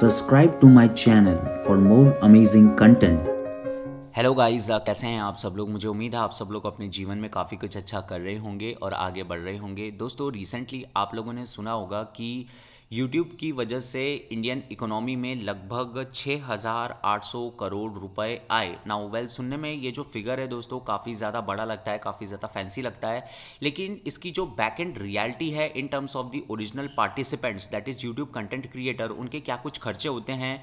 subscribe to my channel for more amazing content hello guys कैसे हैं आप सब लोग मुझे उम्मीद है आप सब लोग अपने जीवन में काफ़ी कुछ अच्छा कर रहे होंगे और आगे बढ़ रहे होंगे दोस्तों रिसेंटली आप लोगों ने सुना होगा कि यूट्यूब की वजह से इंडियन इकोनॉमी में लगभग 6,800 करोड़ रुपए आए ना वेल सुनने में ये जो फिगर है दोस्तों काफ़ी ज़्यादा बड़ा लगता है काफ़ी ज़्यादा फैंसी लगता है लेकिन इसकी जो बैक एंड रियलिटी है in terms of the original participants that is YouTube content creator उनके क्या कुछ खर्चे होते हैं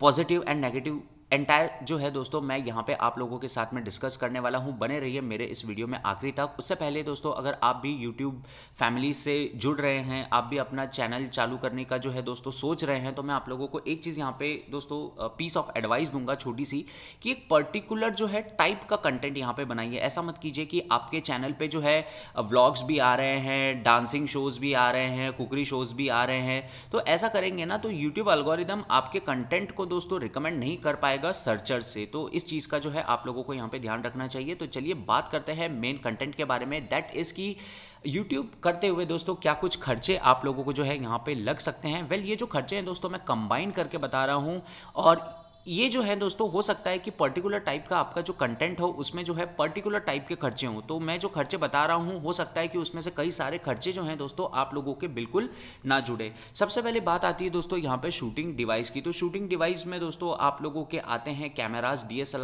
पॉजिटिव एंड नेगेटिव एंटायर जो है दोस्तों मैं यहाँ पे आप लोगों के साथ में डिस्कस करने वाला हूँ बने रहिए मेरे इस वीडियो में आखिरी तक उससे पहले दोस्तों अगर आप भी यूट्यूब फैमिली से जुड़ रहे हैं आप भी अपना चैनल चालू करने का जो है दोस्तों सोच रहे हैं तो मैं आप लोगों को एक चीज़ यहाँ पे दोस्तों पीस ऑफ एडवाइस दूंगा छोटी सी कि एक पर्टिकुलर जो है टाइप का कंटेंट यहाँ पर बनाइए ऐसा मत कीजिए कि आपके चैनल पर जो है व्लॉग्स भी आ रहे हैं डांसिंग शोज़ भी आ रहे हैं कुकरी शोज़ भी आ रहे हैं तो ऐसा करेंगे ना तो यूट्यूब अलगोरिदम आपके कंटेंट को दोस्तों रिकमेंड नहीं कर पाएगा आएगा सर्चर से तो इस चीज़ का जो है आप लोगों को यहां पे ध्यान रखना चाहिए तो चलिए बात करते हैं मेन कंटेंट के बारे में दैट इज़ की यूट्यूब करते हुए दोस्तों क्या कुछ खर्चे आप लोगों को जो है यहाँ पे लग सकते हैं वेल well, ये जो खर्चे हैं दोस्तों मैं कंबाइन करके बता रहा हूँ और ये जो है दोस्तों हो सकता है कि पर्टिकुलर टाइप का आपका जो कंटेंट हो उसमें जो है पर्टिकुलर टाइप के खर्चे हों तो मैं जो खर्चे बता रहा हूँ हो सकता है कि उसमें से कई सारे खर्चे जो हैं दोस्तों आप लोगों के बिल्कुल ना जुड़े सबसे पहले बात आती है दोस्तों यहाँ पे शूटिंग डिवाइस की तो शूटिंग डिवाइस में दोस्तों आप लोगों के आते हैं कैमराज डी एस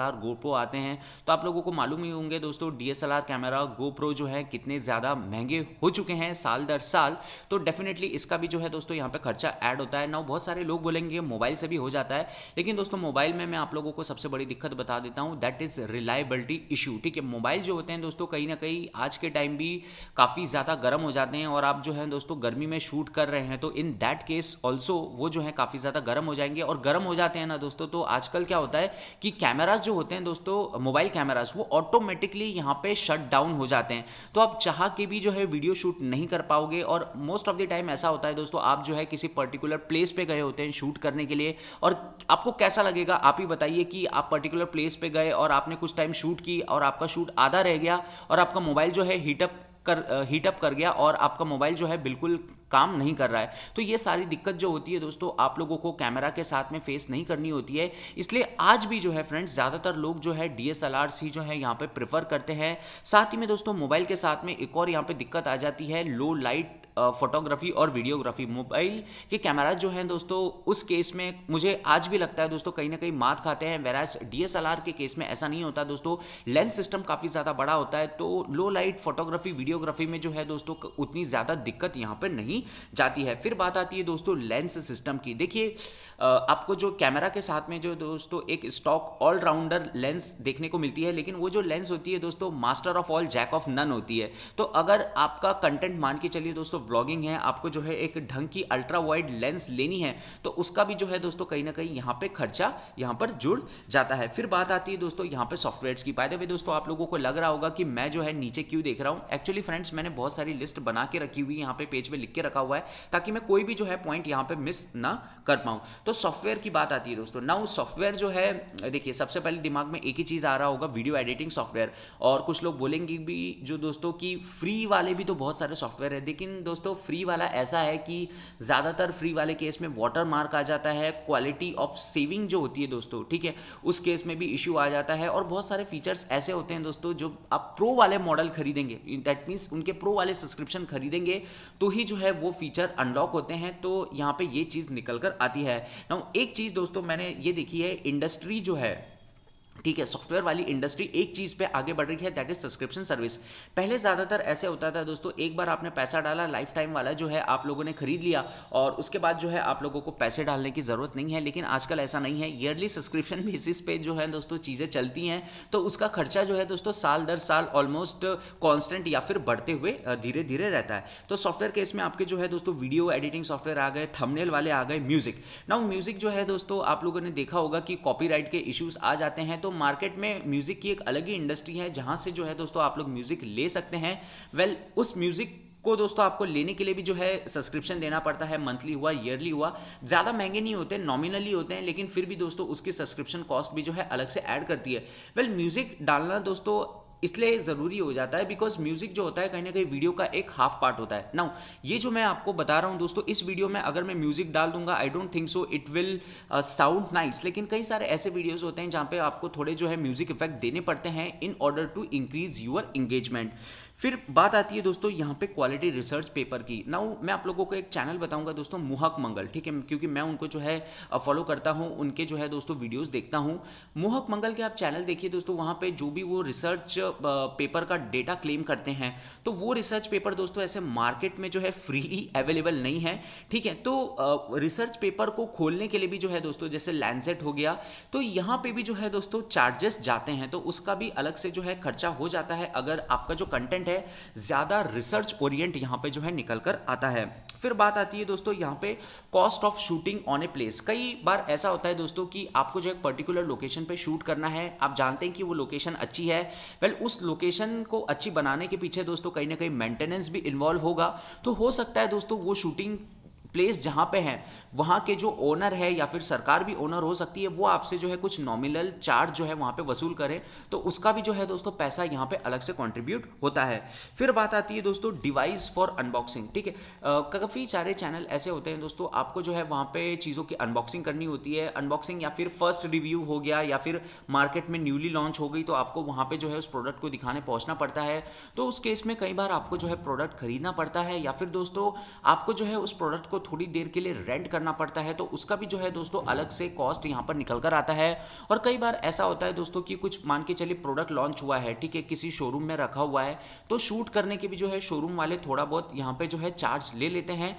आते हैं तो आप लोगों को मालूम ही होंगे दोस्तों डी कैमरा गोप्रो जो है कितने ज़्यादा महंगे हो चुके हैं साल दर साल तो डेफिनेटली इसका भी जो है दोस्तों यहाँ पर खर्चा ऐड होता है ना बहुत सारे लोग बोलेंगे मोबाइल से भी हो जाता है लेकिन दोस्तों मोबाइल में मैं आप लोगों को सबसे बड़ी दिक्कत बता देता हूँ दैट इज़ रिलायबिलिटी इशू ठीक है मोबाइल जो होते हैं दोस्तों कहीं ना कहीं आज के टाइम भी काफ़ी ज़्यादा गर्म हो जाते हैं और आप जो है दोस्तों गर्मी में शूट कर रहे हैं तो इन दैट केस ऑल्सो वो जो है काफ़ी ज़्यादा गर्म हो जाएंगे और गर्म हो जाते हैं ना दोस्तों तो आजकल क्या होता है कि कैमराज जो होते हैं दोस्तों मोबाइल कैमराज वो ऑटोमेटिकली यहाँ पे शट डाउन हो जाते हैं तो आप चाह के भी जो है वीडियो शूट नहीं कर पाओगे और मोस्ट ऑफ द टाइम ऐसा होता है दोस्तों आप जो है किसी पर्टिकुलर प्लेस पे गए होते हैं शूट करने के लिए और आपको कैसा लगे लगेगा आप ही बताइए कि आप पर्टिकुलर प्लेस पे गए और आपने कुछ टाइम शूट की और आपका शूट आधा रह गया और आपका मोबाइल जो है हीटअप कर हीटअप कर गया और आपका मोबाइल जो है बिल्कुल काम नहीं कर रहा है तो ये सारी दिक्कत जो होती है दोस्तों आप लोगों को कैमरा के साथ में फेस नहीं करनी होती है इसलिए आज भी जो है फ्रेंड्स ज़्यादातर लोग जो है डी एस ही जो है यहाँ पे प्रेफर करते हैं साथ ही में दोस्तों मोबाइल के साथ में एक और यहाँ पे दिक्कत आ जाती है लो लाइट फोटोग्राफी और वीडियोग्राफी मोबाइल के कैमरा जो हैं दोस्तों उस केस में मुझे आज भी लगता है दोस्तों कहीं ना कहीं मात खाते हैं वेराज डीएसएलआर के केस में ऐसा नहीं होता दोस्तों लेंस सिस्टम काफ़ी ज़्यादा बड़ा होता है तो लो लाइट फोटोग्राफी वीडियोग्राफी में जो है दोस्तों उतनी ज़्यादा दिक्कत यहाँ पर नहीं जाती है फिर बात आती है दोस्तों लेंस सिस्टम की देखिए आपको जो कैमरा के साथ में जो दोस्तों एक स्टॉक ऑलराउंडर लेंस देखने को मिलती है लेकिन वो जो लेंस होती है दोस्तों master of all jack of none होती है तो अगर आपका कंटेंट मान के चलिए दोस्तों ब्लॉगिंग है आपको जो है एक ढंग की अल्ट्रा वाइड लेंस लेनी है तो उसका भी जो है दोस्तों कहीं ना कहीं यहाँ पे खर्चा यहाँ पर जुड़ जाता है फिर बात आती है दोस्तों यहाँ पे सॉफ्टवेयर की बात है दोस्तों आप लोगों को लग रहा होगा कि मैं जो है नीचे क्यों देख रहा हूँ एक्चुअली फ्रेंड्स मैंने बहुत सारी लिस्ट बना के रखी हुई यहाँ पे पेज पे लिख के रखा हुआ है ताकि मैं कोई भी जो है पॉइंट यहाँ पे मिस ना कर पाऊँ तो सॉफ्टवेयर की बात आती है दोस्तों ना सॉफ्टवेयर जो है देखिए सबसे पहले दिमाग में एक ही चीज़ आ रहा होगा वीडियो एडिटिंग सॉफ्टवेयर और कुछ लोग बोलेंगे भी जो दोस्तों की फ्री वाले भी तो बहुत सारे सॉफ्टवेयर है लेकिन दोस्तों दोस्तों फ्री वाला ऐसा है कि ज़्यादातर फ्री वाले केस में वाटर मार्क आ जाता है क्वालिटी ऑफ सेविंग जो होती है दोस्तों ठीक है उस केस में भी इश्यू आ जाता है और बहुत सारे फीचर्स ऐसे होते हैं दोस्तों जो आप प्रो वाले मॉडल खरीदेंगे दैट मीन्स उनके प्रो वाले सब्सक्रिप्शन खरीदेंगे तो ही जो है वो फीचर अनलॉक होते हैं तो यहाँ पे ये चीज़ निकल कर आती है ना एक चीज़ दोस्तों मैंने ये देखी है इंडस्ट्री जो है ठीक है सॉफ्टवेयर वाली इंडस्ट्री एक चीज़ पे आगे बढ़ रही है दैट इज सब्सक्रिप्शन सर्विस पहले ज़्यादातर ऐसे होता था दोस्तों एक बार आपने पैसा डाला लाइफ टाइम वाला जो है आप लोगों ने खरीद लिया और उसके बाद जो है आप लोगों को पैसे डालने की ज़रूरत नहीं है लेकिन आजकल ऐसा नहीं है ईयरली सब्सक्रिप्शन बेसिस पे जो है दोस्तों चीज़ें चलती हैं तो उसका खर्चा जो है दोस्तों साल दर साल ऑलमोस्ट कॉन्स्टेंट या फिर बढ़ते हुए धीरे धीरे रहता है तो सॉफ्टवेयर केस में आपके जो है दोस्तों वीडियो एडिटिंग सॉफ्टवेयर आ गए थमनेल वाले आ गए म्यूजिक नाउ म्यूजिक जो है दोस्तों आप लोगों ने देखा होगा कि कॉपीराइट के इश्यूज आ जाते हैं तो मार्केट में म्यूज़िक की एक अलग ही इंडस्ट्री है जहां से जो है दोस्तों आप लोग म्यूज़िक ले सकते हैं वेल उस म्यूज़िक को दोस्तों आपको लेने के लिए भी जो है सब्सक्रिप्शन देना पड़ता है मंथली हुआ ईयरली हुआ ज़्यादा महंगे नहीं होते नॉमिनली होते हैं लेकिन फिर भी दोस्तों उसकी सब्सक्रिप्शन कॉस्ट भी जो है अलग से ऐड करती है वेल म्यूज़िक डालना दोस्तों इसलिए ज़रूरी हो जाता है बिकॉज म्यूज़िक जो होता है कहीं ना कहीं वीडियो का एक हाफ पार्ट होता है नाउ ये जो मैं आपको बता रहा हूँ दोस्तों इस वीडियो में अगर मैं म्यूज़िक डाल दूंगा I don't think so it will sound nice लेकिन कई सारे ऐसे वीडियोज़ होते हैं जहाँ पे आपको थोड़े जो है म्यूज़िक इफेक्ट देने पड़ते हैं in order to increase your engagement फिर बात आती है दोस्तों यहाँ पे क्वालिटी रिसर्च पेपर की नाउ मैं आप लोगों को एक चैनल बताऊंगा दोस्तों मुहक मंगल ठीक है क्योंकि मैं उनको जो है फॉलो करता हूँ उनके जो है दोस्तों वीडियोस देखता हूँ मुहक मंगल के आप चैनल देखिए दोस्तों वहाँ पे जो भी वो रिसर्च पेपर का डेटा क्लेम करते हैं तो वो रिसर्च पेपर दोस्तों ऐसे मार्केट में जो है फ्रीली अवेलेबल नहीं है ठीक है तो रिसर्च पेपर को खोलने के लिए भी जो है दोस्तों जैसे लैंडसेट हो गया तो यहाँ पे भी जो है दोस्तों चार्जेस जाते हैं तो उसका भी अलग से जो है खर्चा हो जाता है अगर आपका जो कंटेंट ओरिएंट है ज़्यादा रिसर्च ओरिएंट यहां पे जो है निकल कर आता है फिर बात आती है दोस्तों यहां पे cost of shooting on a place कई बार ऐसा होता है दोस्तों कि आपको जो एक पर्टिकुलर लोकेशन पे शूट करना है आप जानते हैं कि वो लोकेशन अच्छी है वेल उस लोकेशन को अच्छी बनाने के पीछे दोस्तों कहीं ना कहीं मेंटेनेंस भी इन्वॉल्व होगा तो हो सकता है दोस्तों वो शूटिंग प्लेस जहाँ पे है वहाँ के जो ओनर है या फिर सरकार भी ओनर हो सकती है वो आपसे जो है कुछ नॉमिनल चार्ज जो है वहाँ पे वसूल करें तो उसका भी जो है दोस्तों पैसा यहाँ पे अलग से कॉन्ट्रीब्यूट होता है फिर बात आती है दोस्तों डिवाइस फॉर अनबॉक्सिंग ठीक है काफ़ी सारे चैनल ऐसे होते हैं दोस्तों आपको जो है वहाँ पे चीज़ों की अनबॉक्सिंग करनी होती है अनबॉक्सिंग या फिर फर्स्ट रिव्यू हो गया या फिर मार्केट में न्यूली लॉन्च हो गई तो आपको वहाँ पर जो है उस प्रोडक्ट को दिखाने पहुँचना पड़ता है तो उस केस में कई बार आपको जो है प्रोडक्ट खरीदना पड़ता है या फिर दोस्तों आपको जो है उस प्रोडक्ट को थोड़ी देर के लिए रेंट करना पड़ता है तो उसका भी जो है दोस्तों अलग से कॉस्ट यहाँ पर निकल कर आता है और कई बार ऐसा होता है दोस्तों कि कुछ मान के चलिए प्रोडक्ट लॉन्च हुआ है ठीक है किसी शोरूम में रखा हुआ है तो शूट करने के भी जो है शोरूम वाले थोड़ा बहुत यहाँ पर जो है चार्ज ले लेते हैं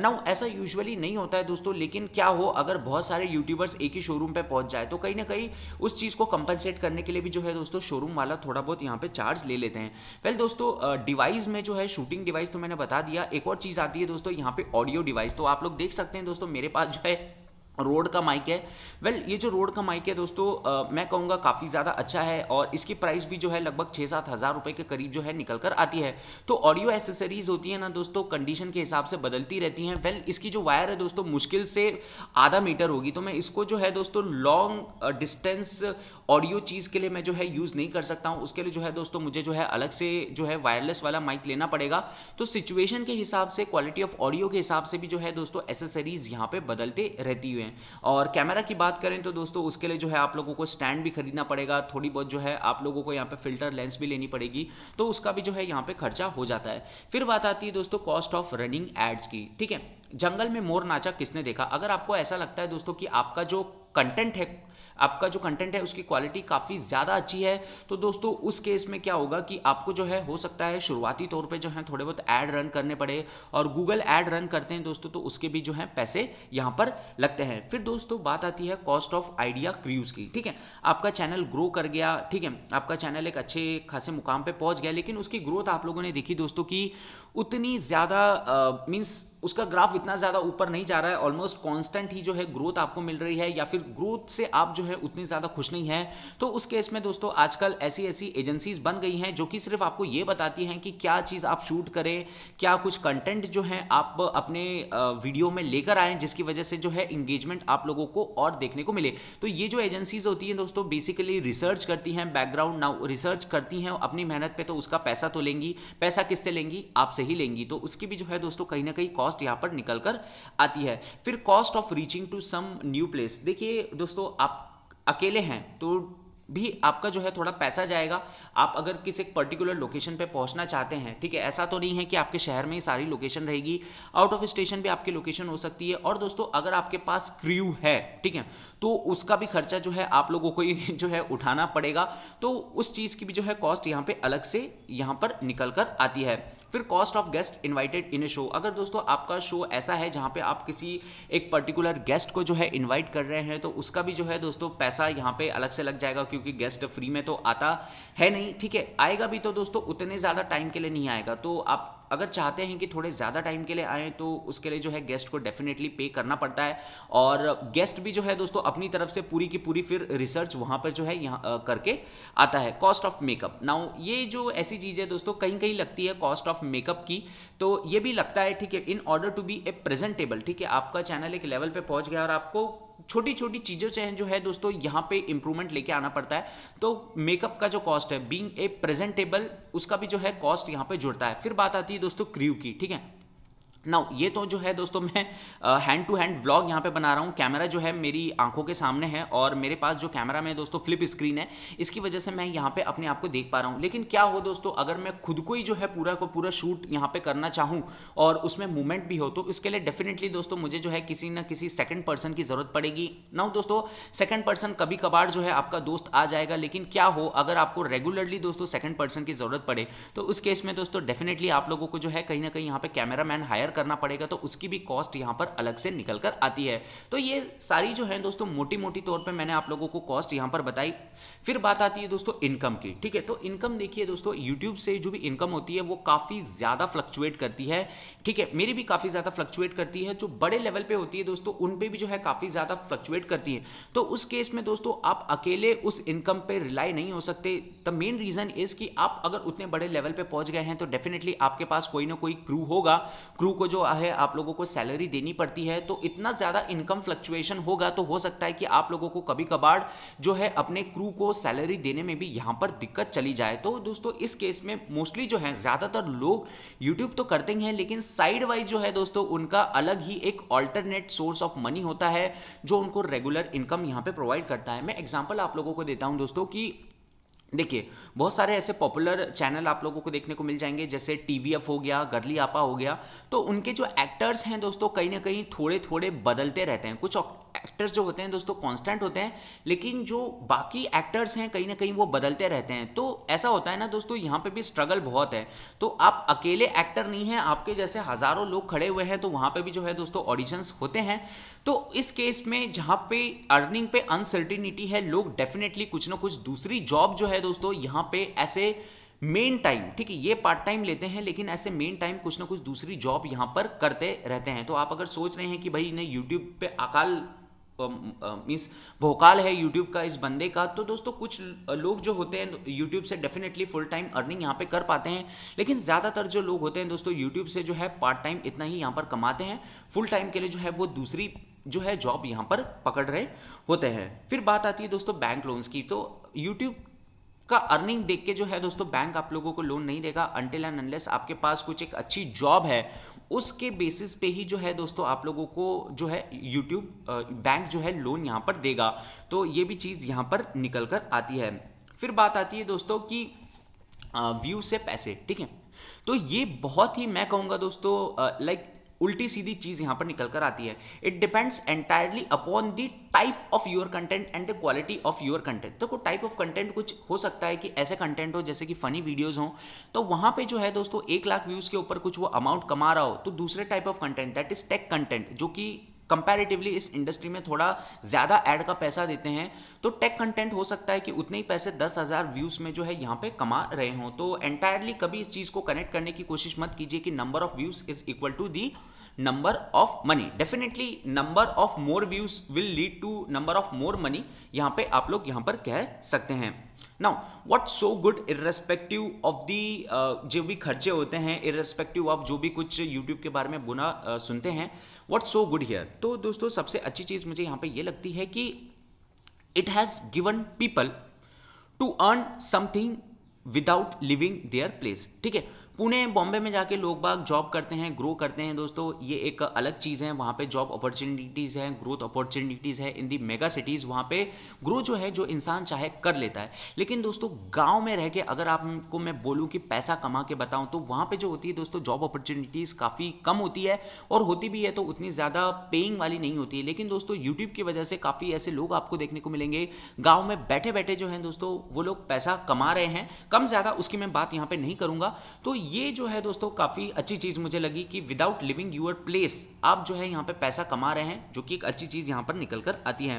नाउ ऐसा यूजुअली नहीं होता है दोस्तों लेकिन क्या हो अगर बहुत सारे यूट्यूबर्स एक ही शोरूम पे पहुंच जाए तो कहीं ना कहीं उस चीज़ को कंपनसेट करने के लिए भी जो है दोस्तों शोरूम वाला थोड़ा बहुत यहाँ पे चार्ज ले लेते हैं पहले दोस्तों डिवाइस में जो है शूटिंग डिवाइस तो मैंने बता दिया एक और चीज़ आती है दोस्तों यहाँ पे ऑडियो डिवाइस डिवाइस तो आप लोग देख सकते हैं दोस्तों मेरे पास जो है रोड का माइक है वेल well, ये जो रोड का माइक है दोस्तों आ, मैं कहूँगा काफ़ी ज़्यादा अच्छा है और इसकी प्राइस भी जो है लगभग छः सात हज़ार रुपये के करीब जो है निकल कर आती है तो ऑडियो एसेसरीज होती है ना दोस्तों कंडीशन के हिसाब से बदलती रहती हैं वेल well, इसकी जो वायर है दोस्तों मुश्किल से आधा मीटर होगी तो मैं इसको जो है दोस्तों लॉन्ग डिस्टेंस ऑडियो चीज़ के लिए मैं जो है यूज़ नहीं कर सकता हूँ उसके लिए जो है दोस्तों मुझे जो है अलग से जो है वायरलेस वाला माइक लेना पड़ेगा तो सिचुएशन के हिसाब से क्वालिटी ऑफ ऑडियो के हिसाब से भी जो है दोस्तों एसेसरीज यहाँ पर बदलते रहती हुए हैं और कैमरा की बात करें तो दोस्तों उसके लिए जो है आप लोगों को स्टैंड भी खरीदना पड़ेगा थोड़ी बहुत जो है आप लोगों को यहाँ पे फिल्टर लेंस भी लेनी पड़ेगी तो उसका भी जो है यहाँ पे खर्चा हो जाता है फिर बात आती है दोस्तों कॉस्ट ऑफ रनिंग एड्स की ठीक है जंगल में मोर नाचा किसने देखा अगर आपको ऐसा लगता है दोस्तों कि आपका जो कंटेंट है आपका जो कंटेंट है उसकी क्वालिटी काफ़ी ज़्यादा अच्छी है तो दोस्तों उस केस में क्या होगा कि आपको जो है हो सकता है शुरुआती तौर पे जो है थोड़े बहुत ऐड रन करने पड़े और गूगल ऐड रन करते हैं दोस्तों तो उसके भी जो है पैसे यहाँ पर लगते हैं फिर दोस्तों बात आती है कॉस्ट ऑफ आइडिया क्रीज़ की ठीक है आपका चैनल ग्रो कर गया ठीक है आपका चैनल एक अच्छे खासे मुकाम पर पहुँच गया लेकिन उसकी ग्रोथ आप लोगों ने देखी दोस्तों की उतनी ज़्यादा मीन्स उसका ग्राफ इतना ज़्यादा ऊपर नहीं जा रहा है ऑलमोस्ट कांस्टेंट ही जो है ग्रोथ आपको मिल रही है या फिर ग्रोथ से आप जो है उतनी ज़्यादा खुश नहीं है तो उस केस में दोस्तों आजकल ऐसी ऐसी एजेंसीज बन गई हैं जो कि सिर्फ आपको ये बताती हैं कि क्या चीज़ आप शूट करें क्या कुछ कंटेंट जो है आप अपने वीडियो में लेकर आएँ जिसकी वजह से जो है इंगेजमेंट आप लोगों को और देखने को मिले तो ये जो एजेंसीज होती हैं दोस्तों बेसिकली रिसर्च करती हैं बैकग्राउंड नाउ रिसर्च करती हैं अपनी मेहनत पर तो उसका पैसा तो लेंगी पैसा किससे लेंगी आपसे ही लेंगी तो उसकी भी जो है दोस्तों कहीं ना कहीं कॉस्ट कॉस्ट यहाँ पर निकल कर आती है फिर cost of reaching to some new place देखिए दोस्तों आप अकेले हैं तो भी आपका जो है थोड़ा पैसा जाएगा आप अगर किसी पर्टिकुलर लोकेशन पे पहुंचना चाहते हैं ठीक है ऐसा तो नहीं है कि आपके शहर में ही सारी लोकेशन रहेगी आउट ऑफ स्टेशन भी आपकी लोकेशन हो सकती है और दोस्तों अगर आपके पास क्रू है ठीक है तो उसका भी खर्चा जो है आप लोगों को जो है उठाना पड़ेगा तो उस चीज़ की भी जो है कॉस्ट यहाँ पर अलग से यहाँ पर निकल कर आती है फिर cost of guest invited in a show अगर दोस्तों आपका शो ऐसा है जहाँ पे आप किसी एक पर्टिकुलर गेस्ट को जो है इनवाइट कर रहे हैं तो उसका भी जो है दोस्तों पैसा यहाँ पे अलग से लग जाएगा क्योंकि क्योंकि गेस्ट फ्री में तो आता है नहीं ठीक है आएगा भी तो दोस्तों उतने ज़्यादा टाइम के लिए नहीं आएगा तो आप अगर चाहते हैं कि थोड़े ज़्यादा टाइम के लिए आएँ तो उसके लिए जो है गेस्ट को डेफिनेटली पे करना पड़ता है और गेस्ट भी जो है दोस्तों अपनी तरफ से पूरी की पूरी फिर रिसर्च वहाँ पर जो है यहाँ करके आता है कॉस्ट ऑफ मेकअप नाउ ये जो ऐसी चीज़ है दोस्तों कहीं कहीं लगती है कॉस्ट ऑफ मेकअप की तो ये भी लगता है ठीक है in order to be a presentable ठीक है आपका चैनल एक लेवल पर पहुँच गया और आपको छोटी छोटी चीज़ों से जो है दोस्तों यहाँ पे इंप्रूवमेंट लेके आना पड़ता है तो मेकअप का जो कॉस्ट है बींग ए प्रेजेंटेबल उसका भी जो है कॉस्ट यहाँ पे जुड़ता है फिर बात आती है दोस्तों क्रीव की ठीक है नाउ ये तो जो है दोस्तों मैं हैंड टू हैंड व्लॉग यहाँ पे बना रहा हूँ कैमरा जो है मेरी आंखों के सामने है और मेरे पास जो कैमरा में दोस्तों फ्लिप स्क्रीन है इसकी वजह से मैं यहाँ पे अपने आप को देख पा रहा हूँ लेकिन क्या हो दोस्तों अगर मैं खुद को ही जो है पूरा को पूरा शूट यहाँ पे करना चाहूँ और उसमें मूवमेंट भी हो तो इसके लिए डेफिनेटली दोस्तों मुझे जो है किसी न किसी सेकेंड पर्सन की ज़रूरत पड़ेगी नाउ दोस्तों सेकेंड पर्सन कभी कभार जो है आपका दोस्त आ जाएगा लेकिन क्या हो अगर आपको रेगुलरली दोस्तों सेकेंड पर्सन की ज़रूरत पड़े तो उस केस में दोस्तों डेफिनेटली आप लोगों को जो है कहीं ना कहीं यहाँ पर कैमरा मैन हायर हायर करना पड़ेगा तो उसकी भी कॉस्ट यहाँ पर अलग से निकल कर आती है तो ये सारी जो है दोस्तों मोटी मोटी तौर पर मैंने आप लोगों को कॉस्ट यहाँ पर बताई फिर बात आती है दोस्तों इनकम की ठीक है तो इनकम देखिए दोस्तों यूट्यूब से जो भी इनकम होती है वो काफ़ी ज़्यादा फ्लक्चुएट करती है ठीक है मेरी भी काफ़ी ज़्यादा फ्लक्चुएट करती है जो बड़े लेवल पर होती है दोस्तों उन पर भी जो है काफ़ी ज़्यादा फ्लक्चुएट करती है तो उस केस में दोस्तों आप अकेले उस इनकम पर रिलाई नहीं हो सकते द मेन रीज़न इज़ कि आप अगर उतने बड़े लेवल पर पहुँच गए हैं तो डेफिनेटली आपके पास कोई ना कोई क्रू होगा क्रू को जो है आप लोगों को सैलरी देनी पड़ती है तो इतना ज़्यादा इनकम फ्लक्चुएशन होगा तो हो सकता है कि आप लोगों को कभी कभार जो है अपने क्रू को सैलरी देने में भी यहाँ पर दिक्कत चली जाए तो दोस्तों इस केस में मोस्टली जो है ज़्यादातर लोग यूट्यूब तो करते ही हैं लेकिन साइड वाइज जो है दोस्तों उनका अलग ही एक ऑल्टरनेट सोर्स ऑफ मनी होता है जो उनको रेगुलर इनकम यहाँ पर प्रोवाइड करता है मैं एग्जाम्पल आप लोगों को देता हूँ दोस्तों की देखिए बहुत सारे ऐसे पॉपुलर चैनल आप लोगों को देखने को मिल जाएंगे जैसे टी वी एफ हो गया गरली आपा हो गया तो उनके जो एक्टर्स हैं दोस्तों कहीं ना कहीं थोड़े थोड़े बदलते रहते हैं कुछ एक्टर्स जो होते हैं दोस्तों कांस्टेंट होते हैं लेकिन जो बाकी एक्टर्स हैं कहीं ना कहीं वो बदलते रहते हैं तो ऐसा होता है ना दोस्तों यहाँ पे भी स्ट्रगल बहुत है तो आप अकेले एक्टर नहीं हैं आपके जैसे हज़ारों लोग खड़े हुए हैं तो वहाँ पे भी जो है दोस्तों ऑडिशंस होते हैं तो इस केस में जहाँ पे अर्निंग पे अनसर्टिनिटी है लोग डेफिनेटली कुछ ना कुछ दूसरी जॉब जो है दोस्तों यहाँ पे ऐसे मेन टाइम ठीक है ये पार्ट टाइम लेते हैं लेकिन ऐसे मेन टाइम कुछ ना कुछ दूसरी जॉब यहाँ पर करते रहते हैं तो आप अगर सोच रहे हैं कि भाई इन्हें यूट्यूब पे अकाल मीन्स भोकाल है यूट्यूब का इस बंदे का तो दोस्तों कुछ लोग जो होते हैं यूट्यूब से डेफिनेटली फुल टाइम अर्निंग यहाँ पे कर पाते हैं लेकिन ज़्यादातर जो लोग होते हैं दोस्तों यूट्यूब से जो है पार्ट टाइम इतना ही यहाँ पर कमाते हैं फुल टाइम के लिए जो है वो दूसरी जो है जॉब यहाँ पर पकड़ रहे होते हैं फिर बात आती है दोस्तों बैंक लोन्स की तो यूट्यूब का अर्निंग देख के जो है दोस्तों बैंक आप लोगों को लोन नहीं देगा अनटिल एंड अनलेस आपके पास कुछ एक अच्छी जॉब है उसके बेसिस पे ही जो है दोस्तों आप लोगों को जो है यूट्यूब बैंक जो है लोन यहाँ पर देगा तो ये भी चीज़ यहाँ पर निकल कर आती है फिर बात आती है दोस्तों की व्यू से पैसे ठीक है तो ये बहुत ही मैं कहूँगा दोस्तों लाइक उल्टी सीधी चीज़ यहाँ पर निकल कर आती है it depends entirely upon the type of your content and the quality of your content तो टाइप ऑफ कंटेंट कुछ हो सकता है कि ऐसे कंटेंट हो जैसे कि फनी वीडियोज हो तो वहाँ पे जो है दोस्तों एक लाख व्यूज़ के ऊपर कुछ वो अमाउंट कमा रहा हो तो दूसरे type of content that is tech content जो कि कंपैरेटिवली इस इंडस्ट्री में थोड़ा ज़्यादा एड का पैसा देते हैं तो टेक कंटेंट हो सकता है कि उतने ही पैसे दस हज़ार व्यूज़ में जो है यहां पे कमा रहे हों तो एंटायरली कभी इस चीज़ को कनेक्ट करने की कोशिश मत कीजिए कि number of views is equal to the number of money definitely number of more views will lead to number of more money यहां पे आप लोग यहां पर कह सकते हैं now what so good irrespective of the जो भी खर्चे होते हैं इरेस्पेक्टिव ऑफ जो भी कुछ यूट्यूब के बारे में बुना uh, सुनते हैं व्हाट सो गुड हियर तो दोस्तों सबसे अच्छी चीज मुझे यहां पर यह लगती है कि it has given people to earn something without living there place ठीक है पुणे बॉम्बे में जाके लोग बाग जॉब करते हैं ग्रो करते हैं दोस्तों ये एक अलग चीज़ है वहाँ पे जॉब अपॉर्चुनिटीज़ हैं ग्रोथ अपॉर्चुनिटीज़ है इन दी मेगा सिटीज़ वहाँ पे ग्रो जो है जो इंसान चाहे कर लेता है लेकिन दोस्तों गाँव में रह के अगर आपको मैं बोलूँ कि पैसा कमा के बताऊँ तो वहाँ पर जो होती है दोस्तों जॉब अपॉर्चुनिटीज़ काफ़ी कम होती है और होती भी है तो उतनी ज़्यादा पेइंग वाली नहीं होती है लेकिन दोस्तों यूट्यूब की वजह से काफ़ी ऐसे लोग आपको देखने को मिलेंगे गाँव में बैठे बैठे जो हैं दोस्तों वो लोग पैसा कमा रहे हैं कम ज़्यादा उसकी मैं बात यहाँ पर नहीं करूँगा तो ये जो है दोस्तों काफ़ी अच्छी चीज़ मुझे लगी कि विदाउट लिविंग यूर प्लेस आप जो है यहाँ पे पैसा कमा रहे हैं जो कि एक अच्छी चीज़ यहाँ पर निकल कर आती है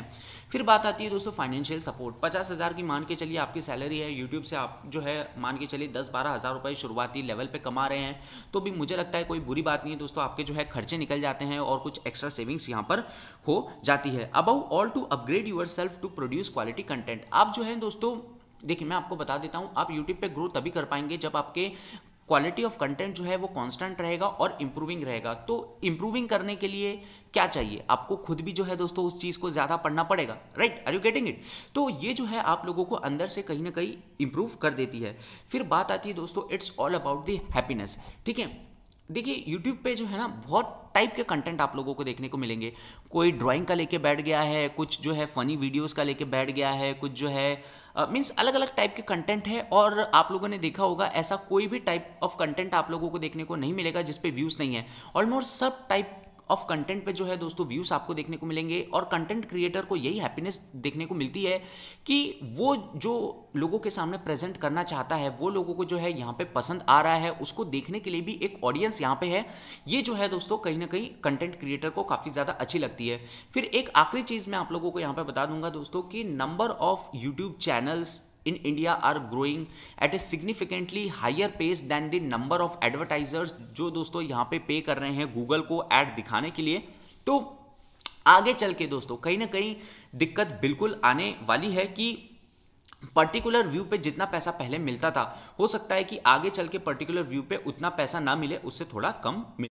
फिर बात आती है दोस्तों फाइनेंशियल सपोर्ट पचास हज़ार की मान के चलिए आपकी सैलरी है यूट्यूब से आप जो है मान के चलिए दस बारह हज़ार रुपये शुरुआती लेवल पर कमा रहे हैं तो भी मुझे लगता है कोई बुरी बात नहीं है दोस्तों आपके जो है खर्चे निकल जाते हैं और कुछ एक्स्ट्रा सेविंग्स यहाँ पर हो जाती है above all to upgrade yourself to produce quality content आप जो है दोस्तों देखिए मैं आपको बता देता हूँ आप यूट्यूब पे ग्रो तभी कर पाएंगे जब आपके क्वालिटी ऑफ कंटेंट जो है वो कांस्टेंट रहेगा और इम्प्रूविंग रहेगा तो इम्प्रूविंग करने के लिए क्या चाहिए आपको खुद भी जो है दोस्तों उस चीज़ को ज़्यादा पढ़ना पड़ेगा right are you getting it तो ये जो है आप लोगों को अंदर से कहीं ना कहीं इम्प्रूव कर देती है फिर बात आती है दोस्तों it's all about the happiness ठीक है देखिए यूट्यूब पे जो है ना बहुत टाइप के कंटेंट आप लोगों को देखने को मिलेंगे कोई ड्राइंग का लेके बैठ गया है कुछ जो है फ़नी वीडियोस का लेके बैठ गया है कुछ जो है मीन्स uh, अलग अलग टाइप के कंटेंट है और आप लोगों ने देखा होगा ऐसा कोई भी टाइप ऑफ कंटेंट आप लोगों को देखने को नहीं मिलेगा जिसपे व्यूज़ नहीं है ऑलमोस्ट सब टाइप ऑफ कंटेंट पे जो है दोस्तों व्यूज आपको देखने को मिलेंगे और कंटेंट क्रिएटर को यही हैप्पीनेस देखने को मिलती है कि वो जो लोगों के सामने प्रेजेंट करना चाहता है वो लोगों को जो है यहाँ पे पसंद आ रहा है उसको देखने के लिए भी एक ऑडियंस यहाँ पे है ये जो है दोस्तों कहीं ना कहीं कंटेंट क्रिएटर को काफ़ी ज़्यादा अच्छी लगती है फिर एक आखिरी चीज़ मैं आप लोगों को यहाँ पे बता दूंगा दोस्तों कि number of YouTube channels in India are growing at a significantly higher pace than the number of advertisers जो दोस्तों यहाँ पे पे कर रहे हैं गूगल को ad दिखाने के लिए तो आगे चल के दोस्तों कहीं ना कहीं दिक्कत बिल्कुल आने वाली है कि पर्टिकुलर व्यू पे जितना पैसा पहले मिलता था हो सकता है कि आगे चल के पर्टिकुलर व्यू पे उतना पैसा ना मिले उससे थोड़ा कम मिले